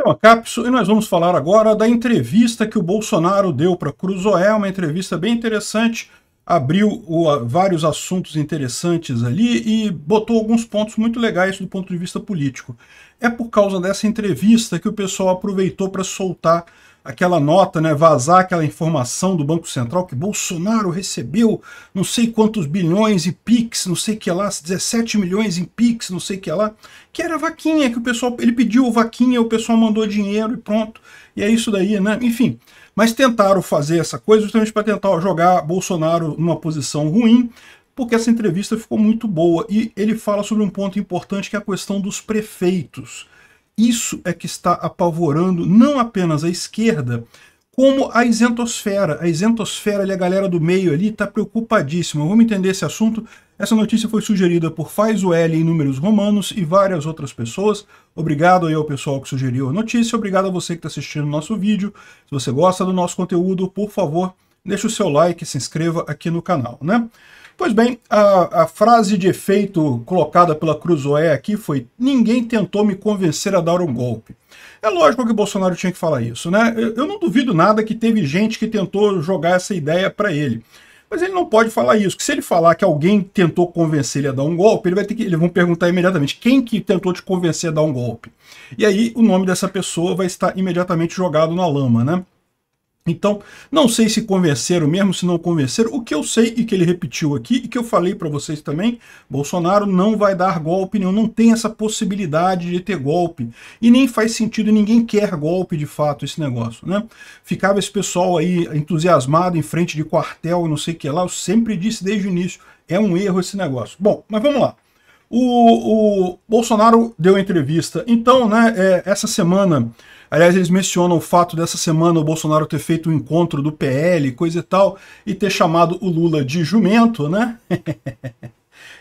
Então, a Capso, e nós vamos falar agora da entrevista que o Bolsonaro deu para Cruzoé, uma entrevista bem interessante, abriu o, vários assuntos interessantes ali e botou alguns pontos muito legais do ponto de vista político. É por causa dessa entrevista que o pessoal aproveitou para soltar aquela nota, né, vazar aquela informação do Banco Central que Bolsonaro recebeu não sei quantos bilhões em PIX, não sei que lá, 17 milhões em PIX, não sei que lá, que era vaquinha, que o pessoal, ele pediu vaquinha, o pessoal mandou dinheiro e pronto. E é isso daí, né? Enfim, mas tentaram fazer essa coisa justamente para tentar jogar Bolsonaro numa posição ruim, porque essa entrevista ficou muito boa e ele fala sobre um ponto importante que é a questão dos prefeitos. Isso é que está apavorando não apenas a esquerda, como a isentosfera. A isentosfera, ali, é a galera do meio ali, está preocupadíssima. Vamos entender esse assunto. Essa notícia foi sugerida por Faz o L em números romanos e várias outras pessoas. Obrigado aí ao pessoal que sugeriu a notícia. Obrigado a você que está assistindo o nosso vídeo. Se você gosta do nosso conteúdo, por favor, deixe o seu like, se inscreva aqui no canal, né? Pois bem, a, a, frase de efeito colocada pela Cruzoé aqui foi: ninguém tentou me convencer a dar um golpe. É lógico que Bolsonaro tinha que falar isso, né? Eu, eu não duvido nada que teve gente que tentou jogar essa ideia para ele. Mas ele não pode falar isso, que se ele falar que alguém tentou convencer ele a dar um golpe, ele vai ter que, eles vão perguntar imediatamente quem que tentou te convencer a dar um golpe. E aí o nome dessa pessoa vai estar imediatamente jogado na lama, né? Então, não sei se convenceram mesmo, se não convenceram. O que eu sei e que ele repetiu aqui e que eu falei para vocês também, Bolsonaro não vai dar golpe nenhum, não tem essa possibilidade de ter golpe. E nem faz sentido, ninguém quer golpe de fato esse negócio, né? Ficava esse pessoal aí entusiasmado em frente de quartel e não sei o que lá, eu sempre disse desde o início, é um erro esse negócio. Bom, mas vamos lá. O, o Bolsonaro deu entrevista, então, né, é, essa semana... Aliás, eles mencionam o fato dessa semana o Bolsonaro ter feito um encontro do PL, coisa e tal, e ter chamado o Lula de jumento, né?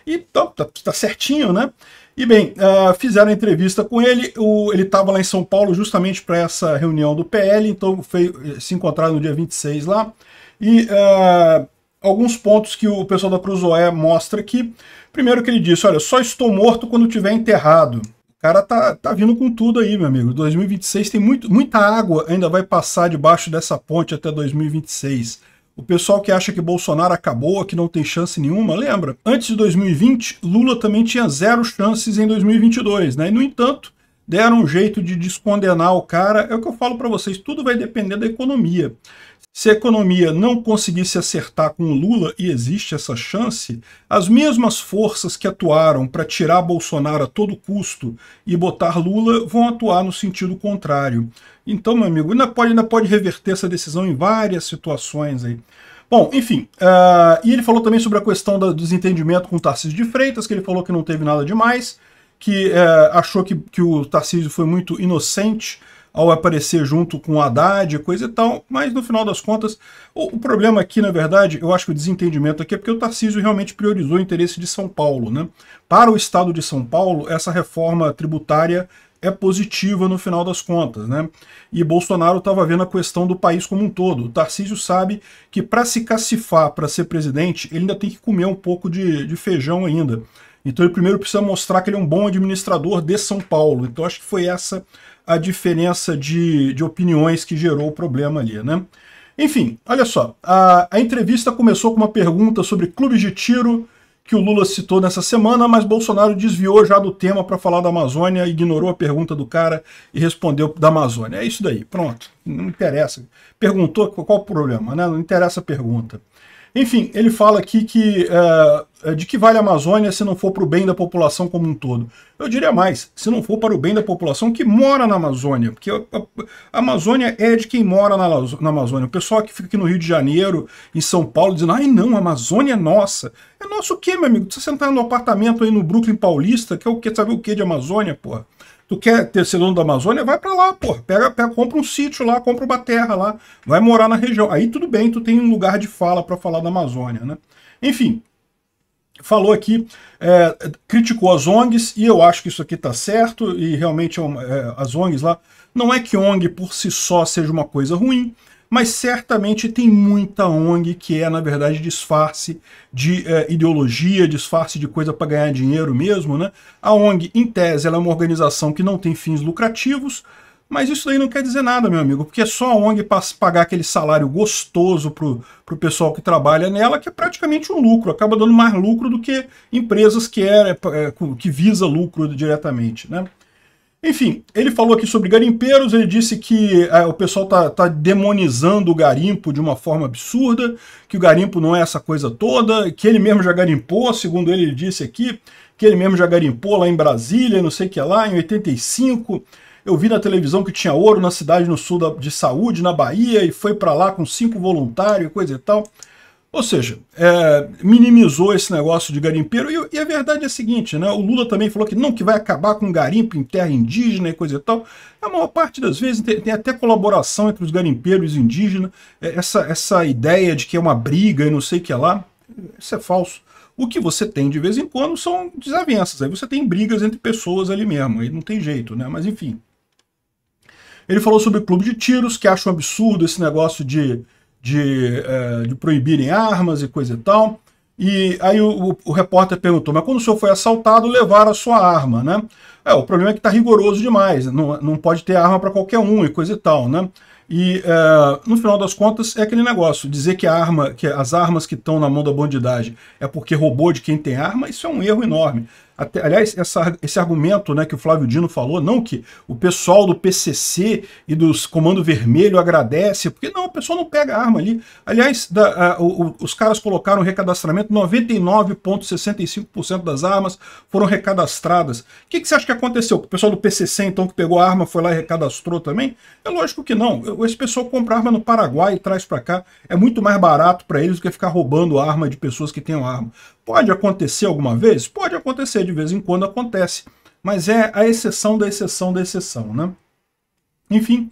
e tá, tá, tá, certinho, né? E bem, uh, fizeram entrevista com ele, o, ele estava lá em São Paulo justamente para essa reunião do PL, então foi, se encontraram no dia 26 lá, e uh, alguns pontos que o pessoal da Cruzoé mostra aqui. Primeiro que ele disse, olha, só estou morto quando tiver enterrado cara tá, tá vindo com tudo aí, meu amigo. 2026 tem muito, muita água ainda vai passar debaixo dessa ponte até 2026. O pessoal que acha que Bolsonaro acabou, que não tem chance nenhuma, lembra? Antes de 2020, Lula também tinha zero chances em 2022, né? E, no entanto, deram um jeito de descondenar o cara. É o que eu falo para vocês, tudo vai depender da economia. Se a economia não conseguisse acertar com o Lula, e existe essa chance, as mesmas forças que atuaram para tirar Bolsonaro a todo custo e botar Lula vão atuar no sentido contrário. Então, meu amigo, ainda pode, ainda pode reverter essa decisão em várias situações aí. Bom, enfim, uh, e ele falou também sobre a questão do desentendimento com o Tarcísio de Freitas, que ele falou que não teve nada demais, que uh, achou que, que o Tarcísio foi muito inocente ao aparecer junto com o Haddad, coisa e tal, mas no final das contas, o, o, problema aqui, na verdade, eu acho que o desentendimento aqui é porque o Tarcísio realmente priorizou o interesse de São Paulo. Né? Para o Estado de São Paulo, essa reforma tributária é positiva no final das contas, né? E Bolsonaro estava vendo a questão do país como um todo. O Tarcísio sabe que para se cacifar, para ser presidente, ele ainda tem que comer um pouco de, de feijão ainda. Então ele primeiro precisa mostrar que ele é um bom administrador de São Paulo. Então acho que foi essa a diferença de, de opiniões que gerou o problema ali, né? Enfim, olha só, a, a entrevista começou com uma pergunta sobre clubes de tiro que o Lula citou nessa semana, mas Bolsonaro desviou já do tema para falar da Amazônia, ignorou a pergunta do cara e respondeu da Amazônia. É isso daí, pronto, não interessa. Perguntou qual o problema, né? Não interessa a pergunta. Enfim, ele fala aqui que uh, de que vale a Amazônia se não for para o bem da população como um todo. Eu diria mais, se não for para o bem da população que mora na Amazônia, porque a, a Amazônia é de quem mora na, na, Amazônia. O pessoal que fica aqui no Rio de Janeiro, em São Paulo, dizendo, ai não, a Amazônia é nossa. É nosso o quê, meu amigo? Você sentar no apartamento aí no Brooklyn Paulista, que é o que sabe o quê de Amazônia, porra? Tu quer ter ser dono da Amazônia? Vai para lá, pô Pega, pega, compra um sítio lá, compra uma terra lá, vai morar na região. Aí tudo bem, tu tem um lugar de fala para falar da Amazônia, né? Enfim, falou aqui, é, criticou as ONGs, e eu acho que isso aqui tá certo, e realmente é uma, é, as ONGs lá, não é que ONG por si só seja uma coisa ruim, mas certamente tem muita ONG que é, na verdade, disfarce de é, ideologia, disfarce de coisa para ganhar dinheiro mesmo. Né? A ONG, em tese, ela é uma organização que não tem fins lucrativos, mas isso daí não quer dizer nada, meu amigo, porque é só a ONG para pagar aquele salário gostoso pro, pro pessoal que trabalha nela, que é praticamente um lucro, acaba dando mais lucro do que empresas que, é, né, eh, que visa lucro diretamente, né? Enfim, ele falou aqui sobre garimpeiros, ele disse que é, o pessoal tá, tá, demonizando o garimpo de uma forma absurda, que o garimpo não é essa coisa toda, que ele mesmo já garimpou, segundo ele, ele disse aqui, que ele mesmo já garimpou lá em Brasília, não sei o que lá, em 85. Eu vi na televisão que tinha ouro na cidade no sul da, de saúde, na Bahia, e foi para lá com cinco voluntários, coisa e tal. Ou seja, é, minimizou esse negócio de garimpeiro. E, e, a verdade é a seguinte, né? O Lula também falou que não, que vai acabar com garimpo em terra indígena e coisa e tal. A maior parte das vezes tem, tem até colaboração entre os garimpeiros e indígenas. É, essa, essa ideia de que é uma briga e não sei o que lá, isso é falso. O que você tem de vez em quando são desavenças. Aí você tem brigas entre pessoas ali mesmo. Aí não tem jeito, né? Mas enfim. Ele falou sobre o clube de tiros, que acha um absurdo esse negócio de de, é, de proibirem armas e coisa e tal. E aí o, o, repórter perguntou, mas quando o senhor foi assaltado, levaram a sua arma, né? É, o problema é que está rigoroso demais, né? não, não pode ter arma para qualquer um e coisa e tal, né? E é, no final das contas é aquele negócio, dizer que, a arma, que as armas que estão na mão da bandidagem é porque roubou de quem tem arma, isso é um erro enorme. Até, aliás, essa, esse argumento né, que o Flávio Dino falou, não que o pessoal do PCC e dos Comando Vermelho agradece, porque não, o pessoal não pega arma ali. Aliás, da, a, o, os caras colocaram recadastramento, 99,65% das armas foram recadastradas. O que, que você acha que aconteceu? O pessoal do PCC, então, que pegou a arma, foi lá e recadastrou também? É lógico que não. Esse pessoal compra arma no Paraguai e traz para cá. É muito mais barato para eles do que ficar roubando arma de pessoas que têm arma. Pode acontecer alguma vez? Pode acontecer, de vez em quando acontece. Mas é a exceção da exceção da exceção, né? Enfim,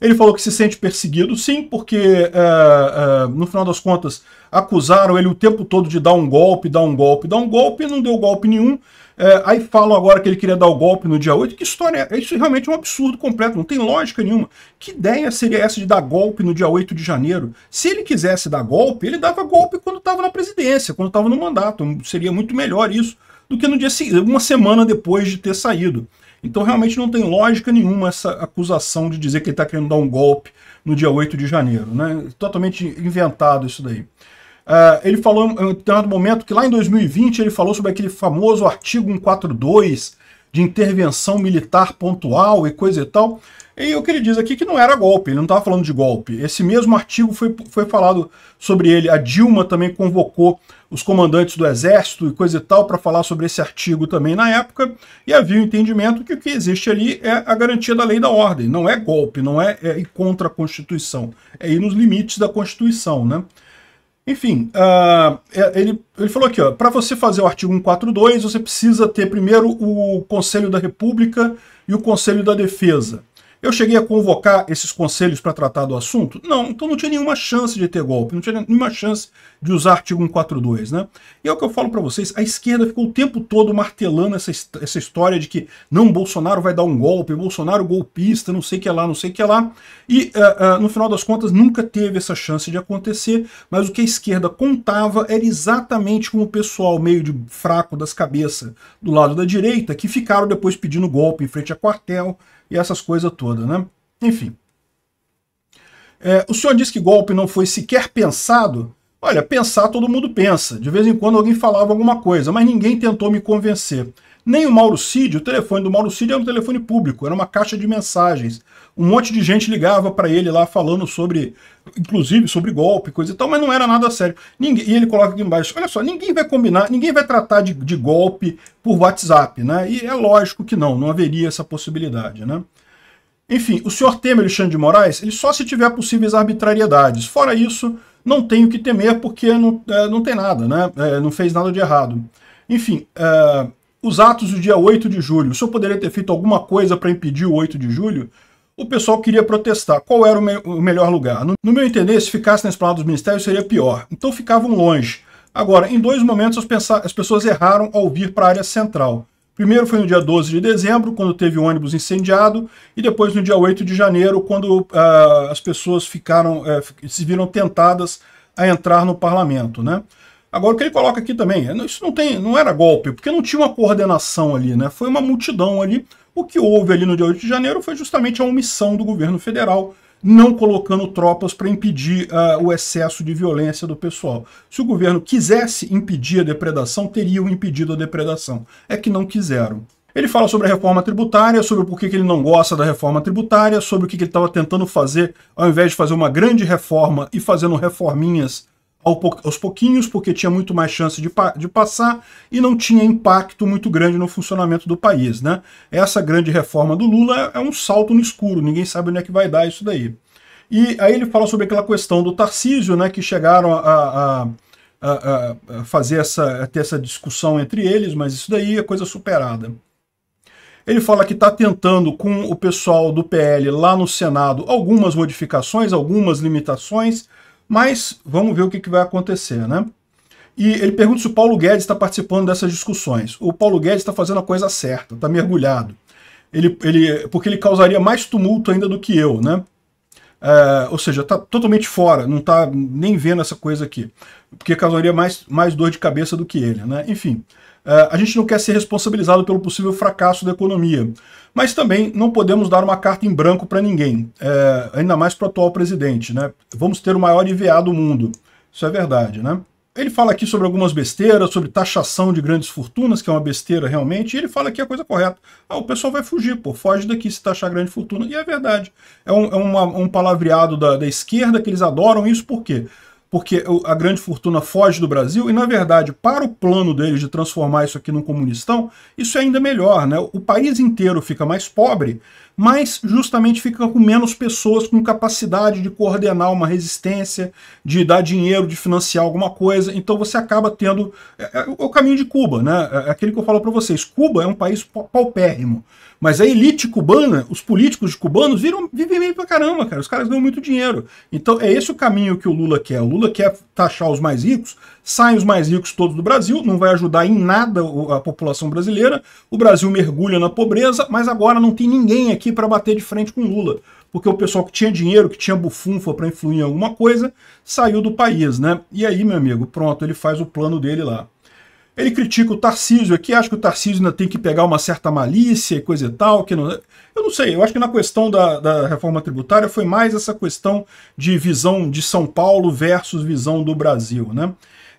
ele falou que se sente perseguido, sim, porque é, é, no final das contas acusaram ele o tempo todo de dar um golpe, dar um golpe, dar um golpe, e não deu golpe nenhum. É, aí falam agora que ele queria dar o golpe no dia 8. Que história é? Isso realmente é um absurdo completo, não tem lógica nenhuma. Que ideia seria essa de dar golpe no dia 8 de janeiro? Se ele quisesse dar golpe, ele dava golpe quando estava na presidência, quando estava no mandato. Seria muito melhor isso do que no dia uma semana depois de ter saído. Então realmente não tem lógica nenhuma essa acusação de dizer que ele está querendo dar um golpe no dia 8 de janeiro. Né? Totalmente inventado isso daí. Uh, ele falou em um determinado momento que lá em 2020 ele falou sobre aquele famoso artigo 142 de intervenção militar pontual e coisa e tal. E o que ele diz aqui é que não era golpe, ele não estava falando de golpe. Esse mesmo artigo foi, foi falado sobre ele. A Dilma também convocou os comandantes do exército e coisa e tal para falar sobre esse artigo também na época, e havia o entendimento que o que existe ali é a garantia da lei e da ordem, não é golpe, não é, é ir contra a Constituição, é ir nos limites da Constituição, né? Enfim, uh, ele, ele falou aqui, para você fazer o artigo 142, você precisa ter primeiro o Conselho da República e o Conselho da Defesa. Eu cheguei a convocar esses conselhos para tratar do assunto? Não, então não tinha nenhuma chance de ter golpe, não tinha nenhuma chance de usar artigo 142, né? E é o que eu falo para vocês, a esquerda ficou o tempo todo martelando essa, essa história de que não, Bolsonaro vai dar um golpe, Bolsonaro golpista, não sei o que lá, não sei o que lá, e uh, uh, no final das contas nunca teve essa chance de acontecer, mas o que a esquerda contava era exatamente com o pessoal meio de fraco das cabeças do lado da direita, que ficaram depois pedindo golpe em frente a quartel, e essas coisas todas, né? Enfim. É, o senhor disse que golpe não foi sequer pensado. Olha, pensar todo mundo pensa. De vez em quando alguém falava alguma coisa, mas ninguém tentou me convencer. Nem o Mauro Cid, o telefone do Mauro Cid era um telefone público, era uma caixa de mensagens. Um monte de gente ligava para ele lá falando sobre, inclusive sobre golpe, coisa e tal, mas não era nada sério. Ninguém, e ele coloca aqui embaixo, olha só, ninguém vai combinar, ninguém vai tratar de, de golpe por WhatsApp, né? E é lógico que não, não haveria essa possibilidade, né? Enfim, o senhor Temer Alexandre de Moraes, ele só se tiver possíveis arbitrariedades. Fora isso, não tem o que temer porque não, é, não tem nada, né? É, não fez nada de errado. Enfim, é, os atos do dia 8 de julho. O senhor poderia ter feito alguma coisa para impedir o 8 de julho? O pessoal queria protestar. Qual era o, me o melhor lugar? No, no, meu entender, se ficasse na esplanada dos ministérios, seria pior. Então ficavam longe. Agora, em dois momentos, as, as pessoas erraram ao vir para a área central. Primeiro foi no dia 12 de dezembro, quando teve o ônibus incendiado, e depois no dia 8 de janeiro, quando uh, as pessoas ficaram, uh, se viram tentadas a entrar no parlamento. Né? Agora, o que ele coloca aqui também, é, isso não, tem, não era golpe, porque não tinha uma coordenação ali, né? Foi uma multidão ali. O que houve ali no dia 8 de janeiro foi justamente a omissão do governo federal, não colocando tropas para impedir uh, o excesso de violência do pessoal. Se o governo quisesse impedir a depredação, teriam impedido a depredação. É que não quiseram. Ele fala sobre a reforma tributária, sobre por que ele não gosta da reforma tributária, sobre o que ele estava tentando fazer, ao invés de fazer uma grande reforma e fazendo reforminhas aos pouquinhos, porque tinha muito mais chance de, de passar e não tinha impacto muito grande no funcionamento do país. Né? Essa grande reforma do Lula é, é, um salto no escuro, ninguém sabe onde é que vai dar isso daí. E aí ele fala sobre aquela questão do Tarcísio, né, que chegaram a, a, a, a fazer essa, a ter essa discussão entre eles, mas isso daí é coisa superada. Ele fala que está tentando com o pessoal do PL lá no Senado algumas modificações, algumas limitações, mas vamos ver o que, que vai acontecer, né? E ele pergunta se o Paulo Guedes está participando dessas discussões. O Paulo Guedes está fazendo a coisa certa, está mergulhado. Ele, ele, porque ele causaria mais tumulto ainda do que eu, né? É, ou seja, está totalmente fora, não está nem vendo essa coisa aqui. Porque causaria mais, mais dor de cabeça do que ele, né? Enfim, eh, a gente não quer ser responsabilizado pelo possível fracasso da economia. Mas também não podemos dar uma carta em branco para ninguém, é, ainda mais para o atual presidente. Né? Vamos ter o maior IVA do mundo. Isso é verdade, né? Ele fala aqui sobre algumas besteiras, sobre taxação de grandes fortunas, que é uma besteira realmente, e ele fala que é a coisa correta. Ah, o pessoal vai fugir, pô, foge daqui se taxar grande fortuna. E é verdade. É um, é uma, um palavreado da, da esquerda que eles adoram isso, por quê? porque a grande fortuna foge do Brasil, e na verdade, para o plano deles de transformar isso aqui num comunistão, isso é ainda melhor, né? O país inteiro fica mais pobre, mas justamente fica com menos pessoas com capacidade de coordenar uma resistência, de dar dinheiro, de financiar alguma coisa, então você acaba tendo é, é, o caminho de Cuba, né? É, é aquilo que eu falo para vocês, Cuba é um país paupérrimo, mas a elite cubana, os políticos cubanos, viram, vivem bem pra caramba, cara. Os caras ganham muito dinheiro. Então é esse o caminho que o Lula quer. O Lula quer taxar os mais ricos, saem os mais ricos todos do Brasil, não vai ajudar em nada a população brasileira. O Brasil mergulha na pobreza, mas agora não tem ninguém aqui para bater de frente com o Lula. Porque o pessoal que tinha dinheiro, que tinha bufunfa para influir em alguma coisa, saiu do país, né? E aí, meu amigo, pronto, ele faz o plano dele lá. Ele critica o Tarcísio aqui, acho que o Tarcísio ainda tem que pegar uma certa malícia e coisa e tal. Que não... Eu não sei, eu acho que na questão da, da reforma tributária foi mais essa questão de visão de São Paulo versus visão do Brasil, né?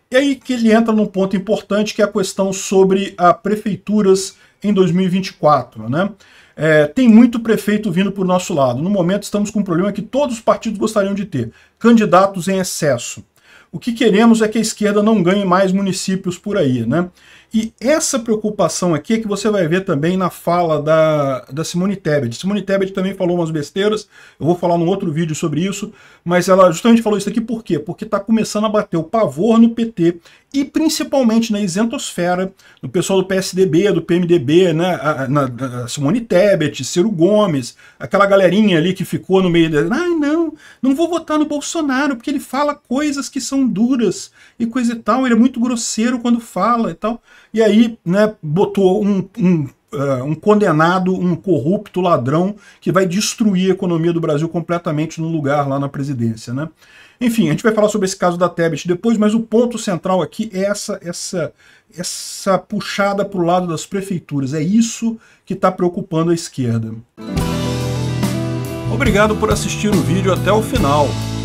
E aí que ele entra num ponto importante, que é a questão sobre a prefeituras em 2024, né? É, tem muito prefeito vindo para o nosso lado. No momento estamos com um problema que todos os partidos gostariam de ter, candidatos em excesso. O que queremos é que a esquerda não ganhe mais municípios por aí, né? E essa preocupação aqui é que você vai ver também na fala da, da Simone Tebet. Simone Tebet também falou umas besteiras, eu vou falar num outro vídeo sobre isso, mas ela justamente falou isso aqui por quê? Porque está começando a bater o pavor no PT e principalmente na isentosfera, no pessoal do PSDB, do PMDB, né, a, a Simone Tebet, Ciro Gomes, aquela galerinha ali que ficou no meio dela. Ai, não, não vou votar no Bolsonaro, porque ele fala coisas que são duras e coisa e tal, ele é muito grosseiro quando fala e tal e aí né, botou um, um Uh, um condenado, um corrupto ladrão que vai destruir a economia do Brasil completamente no lugar lá na presidência, né? Enfim, a gente vai falar sobre esse caso da Tebet depois, mas o ponto central aqui é essa essa essa puxada para o lado das prefeituras. É isso que está preocupando a esquerda. Obrigado por assistir o vídeo até o final.